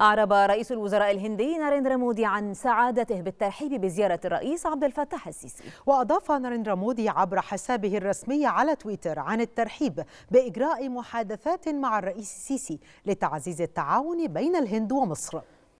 أعرب رئيس الوزراء الهندي ناريندرا مودي عن سعادته بالترحيب بزيارة الرئيس عبد الفتاح السيسي وأضاف ناريندرا مودي عبر حسابه الرسمي على تويتر عن الترحيب بإجراء محادثات مع الرئيس السيسي لتعزيز التعاون بين الهند ومصر